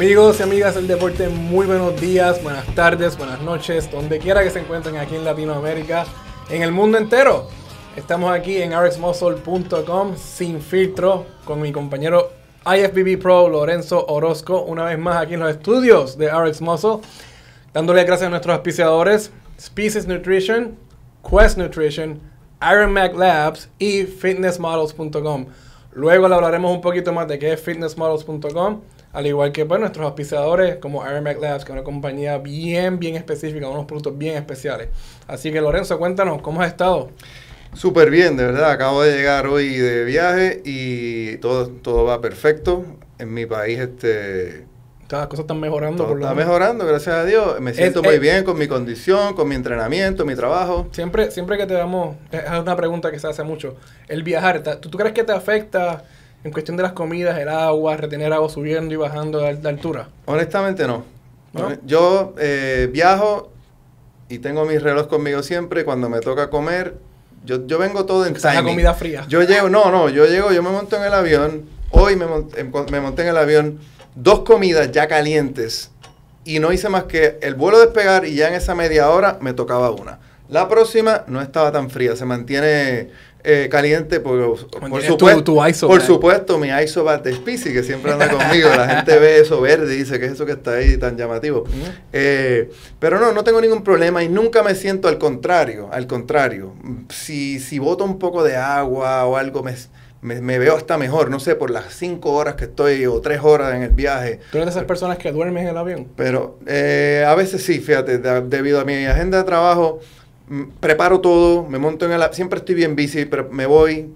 Amigos y amigas del deporte, muy buenos días, buenas tardes, buenas noches, donde quiera que se encuentren aquí en Latinoamérica, en el mundo entero. Estamos aquí en rxmuscle.com sin filtro con mi compañero IFBB Pro Lorenzo Orozco, una vez más aquí en los estudios de rxmuscle dándole gracias a nuestros auspiciadores Species Nutrition, Quest Nutrition, Iron Mac Labs y fitnessmodels.com. Luego le hablaremos un poquito más de qué es fitnessmodels.com al igual que pues, nuestros auspiciadores como Mac Labs, que es una compañía bien, bien específica, unos productos bien especiales. Así que Lorenzo, cuéntanos, ¿cómo has estado? Súper bien, de verdad. Acabo de llegar hoy de viaje y todo, todo va perfecto. En mi país, este. Todas las cosas están mejorando. Por está mejorando, gracias a Dios. Me siento muy bien con mi condición, con mi entrenamiento, mi trabajo. Siempre, siempre que te damos, es una pregunta que se hace mucho. El viajar, tú crees que te afecta? en cuestión de las comidas, el agua, retener agua subiendo y bajando de, altura? Honestamente no. Yo eh, viajo y tengo mis relojes conmigo siempre. Cuando me toca comer, yo, vengo todo en timing. comida fría. Yo llego, no, no, yo llego, yo me monto en el avión. Hoy me, em, me monté en el avión dos comidas ya calientes y no hice más que el vuelo despegar y ya en esa media hora me tocaba una. La próxima no estaba tan fría, se mantiene eh, caliente, por, por, supuesto, tu, ISO, por supuesto, mi ISOBAT de Spicy, que siempre anda conmigo. La gente ve eso verde y dice que es eso que está ahí tan llamativo. Eh, pero no, no tengo ningún problema y nunca me siento al contrario. Al contrario, si, si boto un poco de agua o algo, me, me, veo hasta mejor. No sé, por las cinco horas que estoy o tres horas en el viaje. ¿Tú eres de esas personas que duermen en el avión? Pero eh, a veces sí, fíjate, debido a mi agenda de trabajo preparo todo, me monto en la... Siempre estoy bien bici, pero me voy.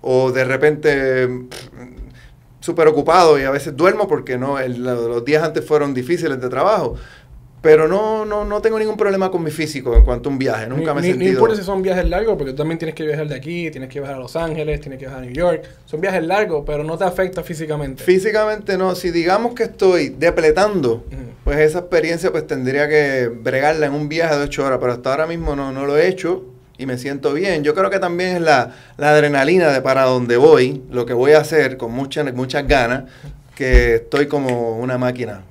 O de repente súper ocupado y a veces duermo porque no, los días antes fueron difíciles de trabajo. Pero no, no, tengo ningún problema con mi físico en cuanto a un viaje. Nunca me he sentido... Ni importa si son viajes largos, porque tú también tienes que viajar de aquí, tienes que viajar a Los Ángeles, tienes que viajar a New York. Son viajes largos, pero no te afecta físicamente. Físicamente no. Si digamos que estoy depletando, pues esa experiencia pues tendría que bregarla en un viaje de ocho horas. Pero hasta ahora mismo no, lo he hecho y me siento bien. Yo creo que también es la, adrenalina de para dónde voy, lo que voy a hacer con mucha, muchas ganas, que estoy como una máquina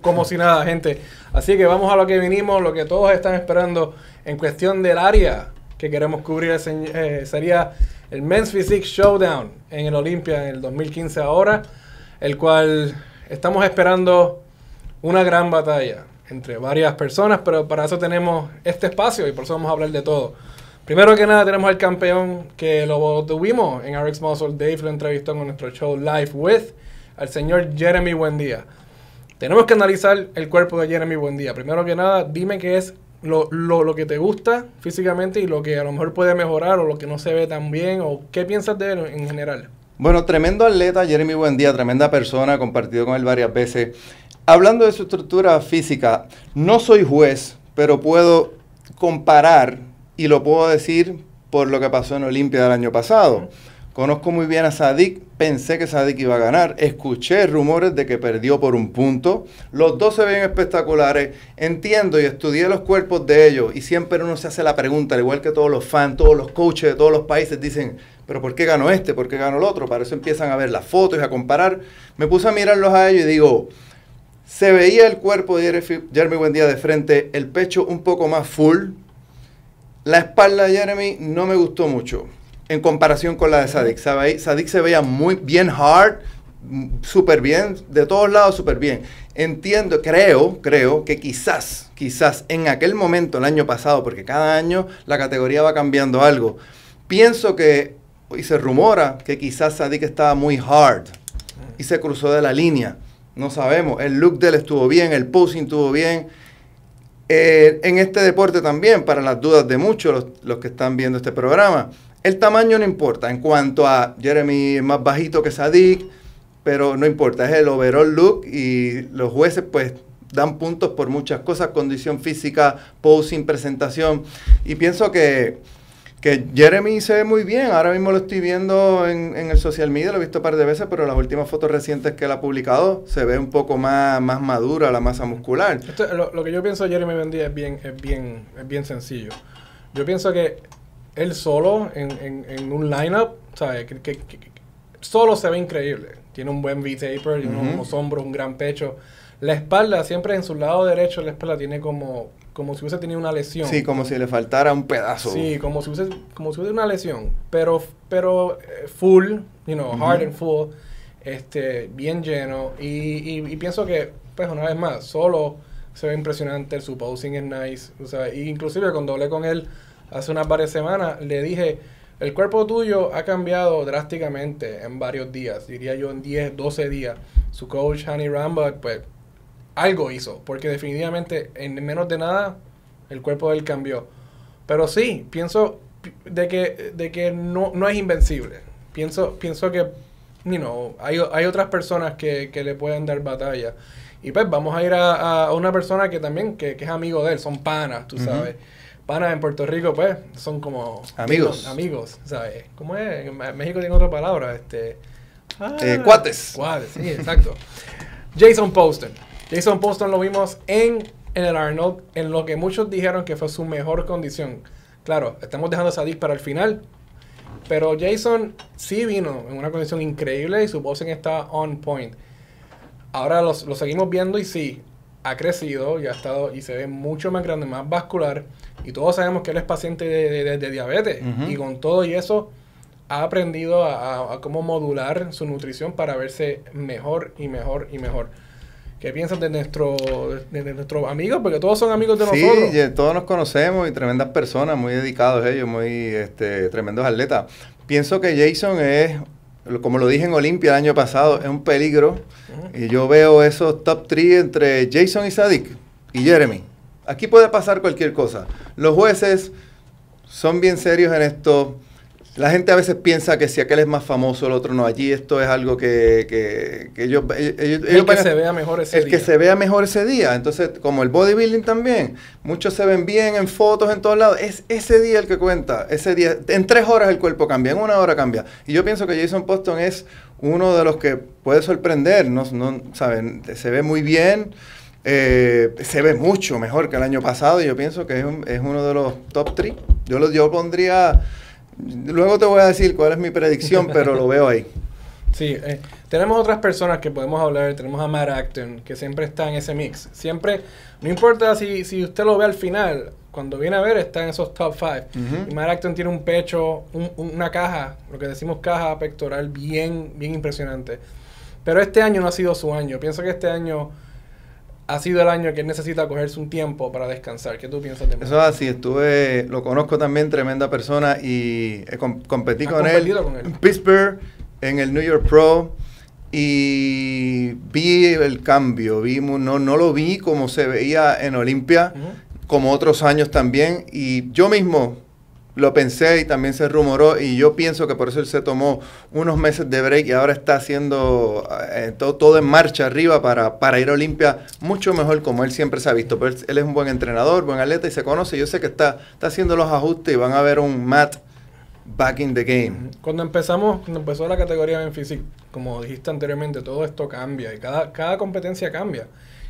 como si nada, gente. Así que vamos a lo que vinimos, lo que todos están esperando en cuestión del área que queremos cubrir eh, sería el Men's Physique Showdown en el Olimpia en el 2015 ahora, el cual estamos esperando una gran batalla entre varias personas, pero para eso tenemos este espacio y por eso vamos a hablar de todo. Primero que nada tenemos al campeón que lo tuvimos en RX Muscle, Dave lo entrevistó en nuestro show Live With, al señor Jeremy Buendía. Tenemos que analizar el cuerpo de Jeremy Buendía. Primero que nada, dime qué es lo, que te gusta físicamente y lo que a lo mejor puede mejorar o lo que no se ve tan bien o qué piensas de él en general. Bueno, tremendo atleta Jeremy Buendía, tremenda persona, compartido con él varias veces. Hablando de su estructura física, no soy juez, pero puedo comparar y lo puedo decir por lo que pasó en Olimpia del año pasado. Conozco muy bien a Sadik, pensé que Sadik iba a ganar, escuché rumores de que perdió por un punto. Los dos se ven espectaculares, entiendo y estudié los cuerpos de ellos y siempre uno se hace la pregunta, al igual que todos los fans, todos los coaches de todos los países dicen, pero ¿por qué ganó este? ¿Por qué ganó el otro? Para eso empiezan a ver las fotos y a comparar. Me puse a mirarlos a ellos y digo, se veía el cuerpo de Jeremy Buendía de frente, el pecho un poco más full. La espalda de Jeremy no me gustó mucho en comparación con la de Sadik. Sadik se veía muy bien hard, súper bien, de todos lados súper bien. Entiendo, creo, creo que quizás, quizás en aquel momento, el año pasado, porque cada año la categoría va cambiando algo, pienso que, y se rumora que quizás Sadik estaba muy hard y se cruzó de la línea. No sabemos, el look de estuvo bien, el posing estuvo bien. Eh, en este deporte también, para las dudas de muchos los que están viendo este programa, el tamaño no importa. En cuanto a Jeremy es más bajito que Sadik, pero no importa. Es el overall look y los jueces pues dan puntos por muchas cosas, condición física, posing, presentación. Y pienso que, Jeremy se ve muy bien. Ahora mismo lo estoy viendo en, el social media, lo he visto un par de veces, pero las últimas fotos recientes que él ha publicado se ve un poco más, más madura la masa muscular. lo, que yo pienso de Jeremy Vendía es bien, es bien, es bien sencillo. Yo pienso que él solo en, en, un lineup, ¿sabes? Que, que, solo se ve increíble. Tiene un buen V-taper, uh-huh. unos hombros, un gran pecho. La espalda, siempre en su lado derecho, la espalda tiene como, como si hubiese tenido una lesión. Sí, como si le faltara un pedazo. Sí, como si hubiese, como si una lesión. Pero, pero eh, full, you know, hard and full, este, bien lleno. Y, y, pienso que, pues una vez más, solo se ve impresionante, su posing es nice. O sea, inclusive cuando hablé con él hace unas varias semanas, le dije, el cuerpo tuyo ha cambiado drásticamente en varios días, diría yo en 10, 12 días. Su coach, Honey Rambach, pues algo hizo, porque definitivamente en menos de nada el cuerpo de él cambió. Pero sí, pienso de que, de que no, no es invencible. Pienso, pienso que you hay, otras personas que, le pueden dar batalla. Y pues vamos a ir a, una persona que también, que, es amigo de él, son panas, tú sabes panas en Puerto Rico, pues, son como... Amigos. amigos, ¿sabes? ¿Cómo es? En México tiene otra palabra, este... Eh, ah, cuates. Cuates, sí, exacto. Jason Poston. Jason Poston lo vimos en, el Arnold, en lo que muchos dijeron que fue su mejor condición. Claro, estamos dejando esa disc para el final, pero Jason sí vino en una condición increíble y su en está on point. Ahora lo seguimos viendo y sí, ha crecido y ha estado y se ve mucho más grande, más vascular. Y todos sabemos que él es paciente de, diabetes. Y con todo y eso, ha aprendido a, cómo modular su nutrición para verse mejor y mejor y mejor. ¿Qué piensas de, nuestro, de, nuestros amigos? Porque todos son amigos de nosotros. Sí, todos nos conocemos y tremendas personas, muy dedicados ellos, muy este, tremendos atletas. Pienso que Jason es como lo dije en Olimpia el año pasado, es un peligro. Y eh, yo veo esos top 3 entre Jason y Sadik y Jeremy. Aquí puede pasar cualquier cosa. Los jueces son bien serios en esto. La gente a veces piensa que si aquel es más famoso, el otro no. Allí esto es algo que, que, que ellos, eh, El que se vea mejor ese el día. El que se vea mejor ese día. Entonces, como el bodybuilding también, muchos se ven bien en fotos, en todos lados. Es ese día el que cuenta. Ese día, en tres horas el cuerpo cambia, en una hora cambia. Y yo pienso que Jason Poston es uno de los que puede sorprender. No, ¿saben? Se ve muy bien. Eh, se ve mucho mejor que el año pasado. Y yo pienso que es, es uno de los top 3. Yo, lo, yo pondría Luego te voy a decir cuál es mi predicción, pero lo veo ahí. Sí, eh, tenemos otras personas que podemos hablar, tenemos a Matt Acton, que siempre está en ese mix. Siempre, no importa si, usted lo ve al final, cuando viene a ver está en esos top 5. Uh Acton tiene un pecho, una caja, lo que decimos caja pectoral, bien, bien impresionante. Pero este año no ha sido su año. Pienso que este año ha sido el año que necesita cogerse un tiempo para descansar. ¿Qué tú piensas de Eso es así, estuve, lo conozco también, tremenda persona, y eh, competí con él, en Pittsburgh, en el New York Pro, y vi el cambio, vi, no, no lo vi como se veía en Olimpia, como otros años también, y yo mismo lo pensé y también se rumoró y yo pienso que por eso él se tomó unos meses de break y ahora está haciendo eh, todo, en marcha arriba para, ir a Olimpia mucho mejor como él siempre se ha visto. Pero él, es un buen entrenador, buen atleta y se conoce. Yo sé que está, está haciendo los ajustes y van a ver un Matt back in the game. Cuando empezamos, cuando empezó la categoría en como dijiste anteriormente, todo esto cambia y cada, cada competencia cambia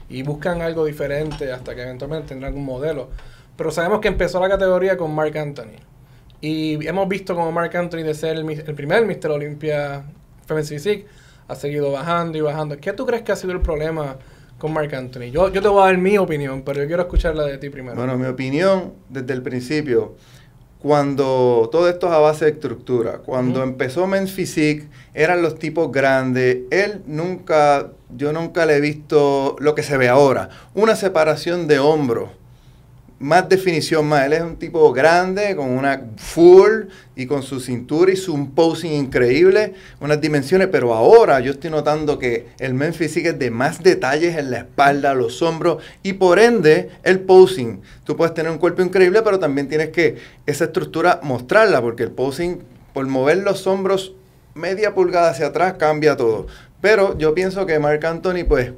y buscan algo diferente hasta que eventualmente tendrán un modelo. Pero sabemos que empezó la categoría con Mark Anthony. Y hemos visto como Mark Anthony de ser el, primer Mr. Olympia Feminist Physique ha seguido bajando y bajando. ¿Qué tú crees que ha sido el problema con Mark Anthony? Yo, yo te voy a dar mi opinión, pero yo quiero escuchar la de ti primero. Bueno, mi opinión desde el principio, cuando todo esto es a base de estructura, cuando empezó Men's Physique, eran los tipos grandes, él nunca, yo nunca le he visto lo que se ve ahora, una separación de hombros más definición más. Él es un tipo grande, con una full y con su cintura y su posing increíble, unas dimensiones. Pero ahora yo estoy notando que el Memphis sigue de más detalles en la espalda, los hombros y por ende el posing. Tú puedes tener un cuerpo increíble, pero también tienes que esa estructura mostrarla, porque el posing, por mover los hombros media pulgada hacia atrás, cambia todo. Pero yo pienso que Mark Anthony, pues.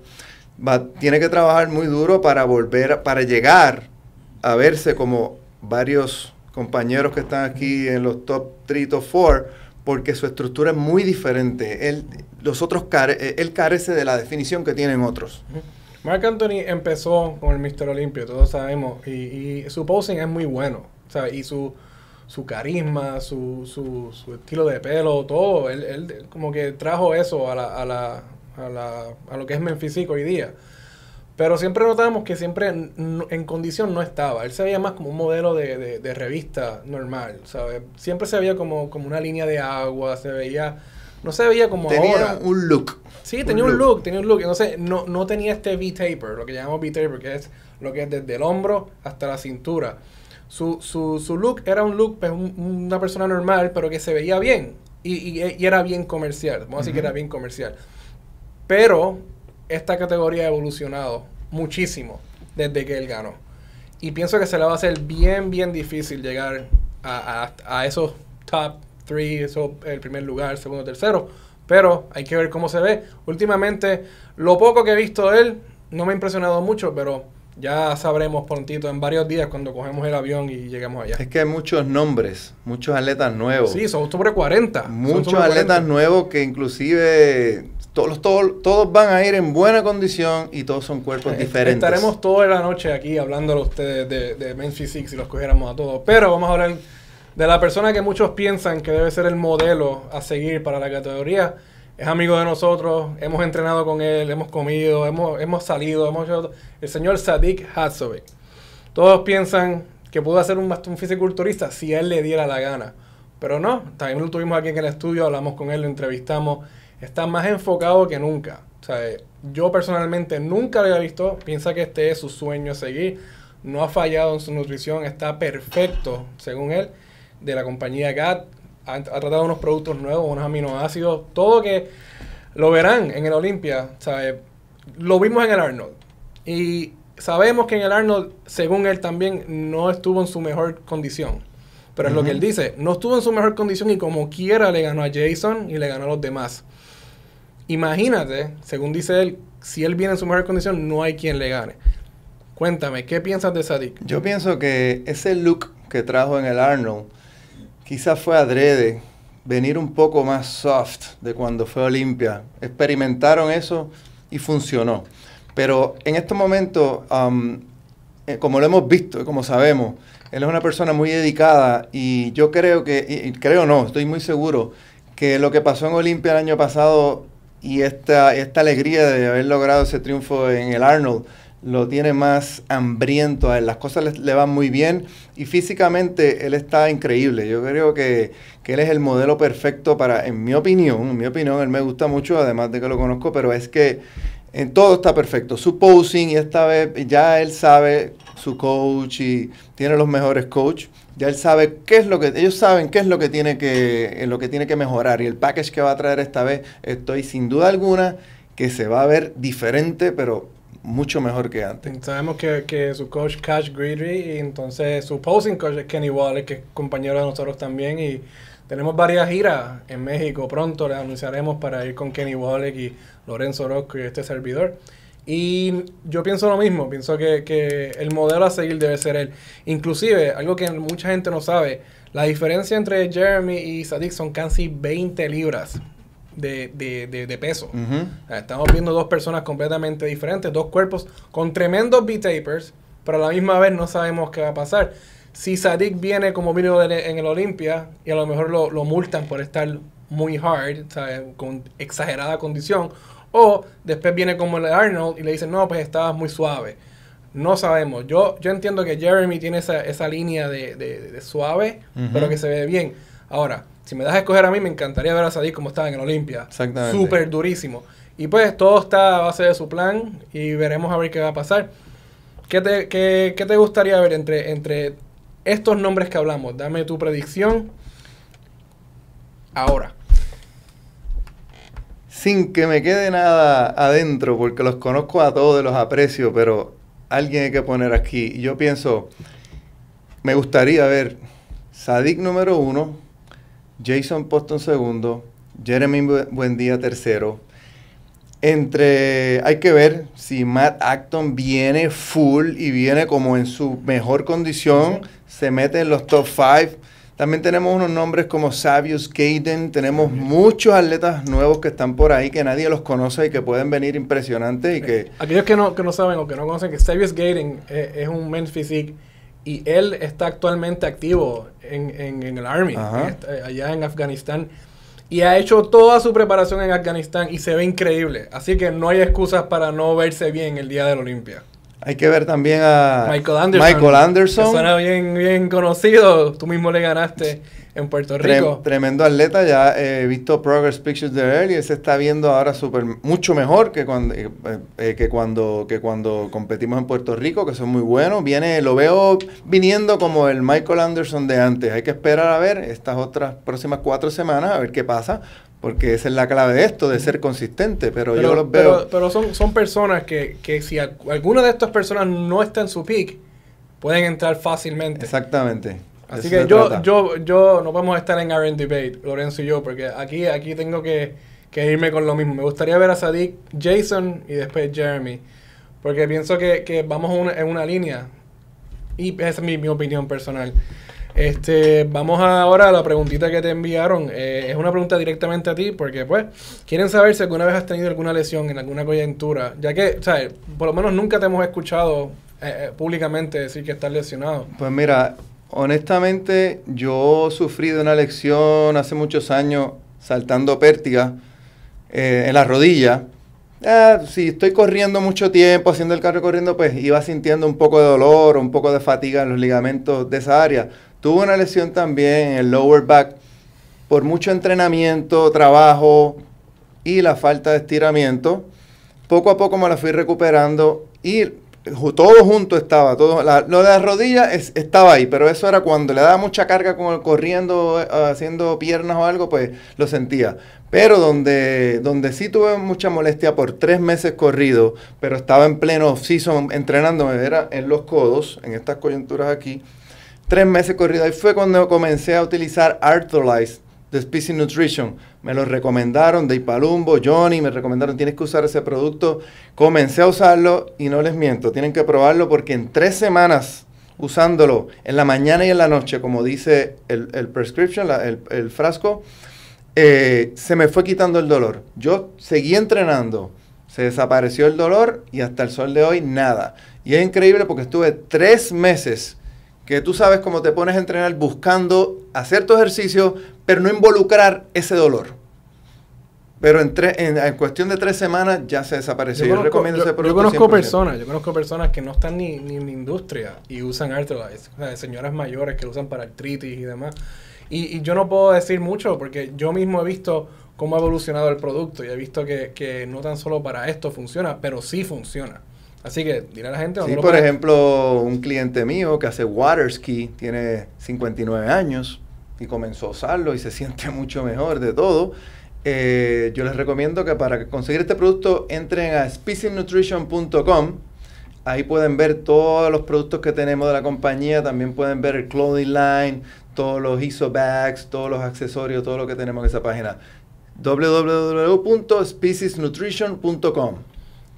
tiene que trabajar muy duro para volver, para llegar a verse como varios compañeros que están aquí en los top 3, top 4, porque su estructura es muy diferente. Él, los otros eh, él carece de la definición que tienen otros. Mark Anthony empezó con el Mr. Olympia, todos sabemos, y, su posing es muy bueno. Y su, su carisma, su, estilo de pelo, todo, él, como que trajo eso a, a, lo que es Memphis hoy día. Pero siempre notábamos que siempre en, condición no estaba. Él se veía más como un modelo de, de, revista normal, ¿sabes? Siempre se veía como, como una línea de agua, se veía... No se veía como tenía un look. Sí, tenía un look, tenía un look. Entonces, no, no tenía este V-taper, lo que llamamos V-taper, que es lo que es desde el hombro hasta la cintura. Su, su, su look era un look, pues, una persona normal, pero que se veía bien. Y, y, y era bien comercial. Vamos a decir que era bien comercial. Pero esta categoría ha evolucionado muchísimo desde que él ganó. Y pienso que se le va a hacer bien, bien difícil llegar a, a, esos top 3, el primer lugar, segundo, tercero. Pero hay que ver cómo se ve. Últimamente, lo poco que he visto de él no me ha impresionado mucho, pero ya sabremos prontito en varios días cuando cogemos el avión y lleguemos allá. Es que hay muchos nombres, muchos atletas nuevos. Sí, son sobre 40. Muchos atletas nuevos que inclusive todos, todos, van a ir en buena condición y todos son cuerpos eh, diferentes. Estaremos toda la noche aquí hablando a ustedes de, de Men's Physique si los cogiéramos a todos. Pero vamos a hablar de la persona que muchos piensan que debe ser el modelo a seguir para la categoría. Es amigo de nosotros, hemos entrenado con él, hemos comido, hemos, hemos salido, hemos El señor Sadik Hatzovic. Todos piensan que pudo hacer un, fisiculturista si él le diera la gana. Pero no, también lo tuvimos aquí en el estudio, hablamos con él, lo entrevistamos está más enfocado que nunca. O sea, yo personalmente nunca lo había visto, piensa que este es su sueño seguir, no ha fallado en su nutrición, está perfecto, según él, de la compañía GATT, ha, tratado unos productos nuevos, unos aminoácidos, todo que lo verán en el Olimpia, Lo vimos en el Arnold. Y sabemos que en el Arnold, según él también, no estuvo en su mejor condición. Pero es lo que él dice, no estuvo en su mejor condición y como quiera le ganó a Jason y le ganó a los demás. Imagínate, según dice él, si él viene en su mejor condición, no hay quien le gane. Cuéntame, ¿qué piensas de Sadik? Yo pienso que ese look que trajo en el Arnold quizás fue adrede, venir un poco más soft de cuando fue Olimpia. Experimentaron eso y funcionó. Pero en estos momentos, um, eh, como lo hemos visto y como sabemos, él es una persona muy dedicada y yo creo que, creo no, estoy muy seguro que lo que pasó en Olimpia el año pasado y esta, alegría de haber logrado ese triunfo en el Arnold lo tiene más hambriento a él. Las cosas le, van muy bien y físicamente él está increíble. Yo creo que, que, él es el modelo perfecto para, en mi opinión, en mi opinión, él me gusta mucho, además de que lo conozco, pero es que en eh, todo está perfecto. Su posing y esta vez ya él sabe su coach y tiene los mejores coaches él sabe qué es lo que, ellos saben qué es lo que tiene que, lo que tiene que mejorar. Y el package que va a traer esta vez, estoy sin duda alguna que se va a ver diferente, pero mucho mejor que antes. Sabemos que, que su coach Cash Greedy y entonces su posing coach es Kenny Wallace, que es compañero de nosotros también. Y tenemos varias giras en México pronto, les anunciaremos para ir con Kenny Wallace y Lorenzo Orozco y este servidor. Y yo pienso lo mismo, pienso que, el modelo a seguir debe ser él. Inclusive, algo que mucha gente no sabe, la diferencia entre Jeremy y Sadik son casi 20 libras de, peso. Eh, estamos viendo dos personas completamente diferentes, dos cuerpos con tremendos B-tapers, pero a la misma vez no sabemos qué va a pasar. Si Sadik viene como vino en el Olimpia y a lo mejor lo, multan por estar muy hard, con exagerada condición, o después viene como el Arnold y le dicen, no, pues estabas muy suave. No sabemos. Yo, yo entiendo que Jeremy tiene esa, línea de, suave, pero que se ve bien. Ahora, si me das a escoger a mí, me encantaría ver a Sadik como estaba en el Olimpia. Exactamente. Súper durísimo. Y pues todo está a base de su plan y veremos a ver qué va a pasar. ¿Qué te, gustaría ver entre, entre estos nombres que hablamos? Dame tu predicción ahora sin que me quede nada adentro, porque los conozco a todos, los aprecio, pero alguien hay que poner aquí. Yo pienso, me gustaría ver Sadik número uno, Jason Poston segundo, Jeremy Buendía tercero. Entre, hay que ver si Matt Acton viene full y viene como en su mejor condición, se mete en los top 5 también tenemos unos nombres como Sabius Caden, tenemos muchos atletas nuevos que están por ahí que nadie los conoce y que pueden venir impresionantes y que... Eh, aquellos que no, saben o que no conocen que Sabius Caden eh, es, un men physique y él está actualmente activo en, el Army, este, allá en Afganistán y ha hecho toda su preparación en Afganistán y se ve increíble. Así que no hay excusas para no verse bien el día de la Olimpia. Hay que ver también a Michael Anderson. Michael Anderson. suena bien, bien conocido. Tú mismo le ganaste en Puerto Rico. tremendo atleta. Ya he visto Progress Pictures de él y se está viendo ahora super, mucho mejor que cuando, eh, eh, eh, que, cuando, que cuando competimos en Puerto Rico, que son muy buenos. Viene, lo veo viniendo como el Michael Anderson de antes. Hay que esperar a ver estas otras próximas cuatro semanas, a ver qué pasa porque esa es la clave de esto, de ser consistente, pero, yo los veo... Pero, son, son, personas que, que si alguna de estas personas no está en su pick, pueden entrar fácilmente. Exactamente. Así que yo, yo, yo, no podemos estar en Iron Debate, Lorenzo y yo, porque aquí, aquí tengo que, irme con lo mismo. Me gustaría ver a Sadik, Jason y después Jeremy, porque pienso que, que vamos una, en una línea. Y esa es mi opinión personal. Este, vamos ahora a la preguntita que te enviaron. Eh, es una pregunta directamente a ti, porque pues quieren saber si alguna vez has tenido alguna lesión en alguna coyuntura, ya que, sea, Por lo menos nunca te hemos escuchado eh, eh, públicamente decir que estás lesionado. Pues mira, honestamente yo sufrí de una lesión hace muchos años saltando pértiga en la rodilla. Ah, si estoy corriendo mucho tiempo, haciendo el carro corriendo, pues iba sintiendo un poco de dolor, un poco de fatiga en los ligamentos de esa área. Tuve una lesión también en el lower back por mucho entrenamiento, trabajo y la falta de estiramiento. Poco a poco me la fui recuperando y todo junto estaba. Todo, lo de las rodillas estaba ahí, pero eso era cuando le daba mucha carga con corriendo, eh, haciendo piernas o algo, pues lo sentía. Pero donde, donde sí tuve mucha molestia por tres meses corrido, pero estaba en pleno season entrenándome, era en los codos, en estas coyunturas aquí tres meses corrido. ...y fue cuando comencé a utilizar Arthrolyze de Species Nutrition. Me lo recomendaron de Ipalumbo, Johnny, me recomendaron, tienes que usar ese producto. Comencé a usarlo y no les miento, tienen que probarlo porque en tres semanas usándolo en la mañana y en la noche, como dice el, prescription, el, frasco, eh, se me fue quitando el dolor. Yo seguí entrenando, se desapareció el dolor y hasta el sol de hoy nada. Y es increíble porque estuve tres meses que tú sabes cómo te pones a entrenar buscando hacer tu ejercicio, pero no involucrar ese dolor. Pero en, en, cuestión de tres semanas ya se desapareció. Yo, conozco, personas, yo conozco personas que no están ni, en la industria y usan Artrolize, señoras mayores que usan para artritis y demás. Y, yo no puedo decir mucho porque yo mismo he visto cómo ha evolucionado el producto y he visto que, que no tan solo para esto funciona, pero sí funciona. Así que dirá la gente. Sí, por ejemplo, un cliente mío que hace waterski tiene 59 años y comenzó a usarlo y se siente mucho mejor de todo. Eh, yo les recomiendo que para conseguir este producto entren a speciesnutrition.com. Ahí pueden ver todos los productos que tenemos de la compañía, también pueden ver el clothing line, todos los ISO bags, todos los accesorios, todo lo que tenemos en esa página. www.speciesnutrition.com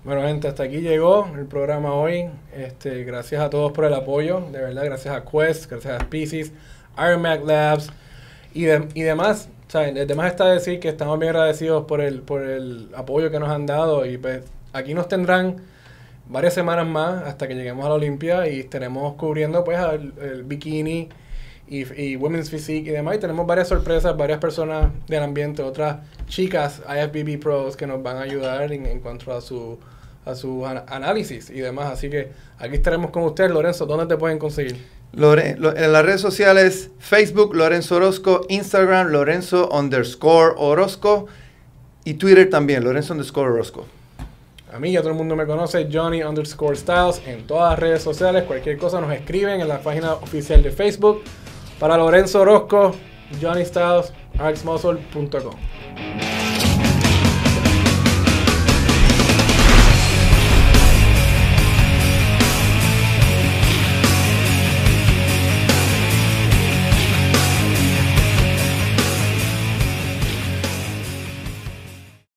bueno, gente, hasta aquí llegó el programa hoy. Este, gracias a todos por el apoyo, de verdad, gracias a Quest, gracias a Species, Mac Labs y, de, y demás. O además está decir que estamos muy agradecidos por el, por el apoyo que nos han dado y pues aquí nos tendrán varias semanas más hasta que lleguemos a la Olimpia y tenemos cubriendo pues el, bikini y, Women's Physique y demás. Y tenemos varias sorpresas, varias personas del ambiente, otras chicas IFBB Pros que nos van a ayudar en cuanto a su a su análisis y demás. Así que aquí estaremos con usted, Lorenzo. ¿Dónde te pueden conseguir? en las redes sociales, Facebook, Lorenzo Orozco, Instagram, Lorenzo underscore Orozco y Twitter también, Lorenzo underscore Orozco. A mí ya todo el mundo me conoce, Johnny underscore Styles, en todas las redes sociales. Cualquier cosa nos escriben en la página oficial de Facebook. Para Lorenzo Orozco, Johnny Styles,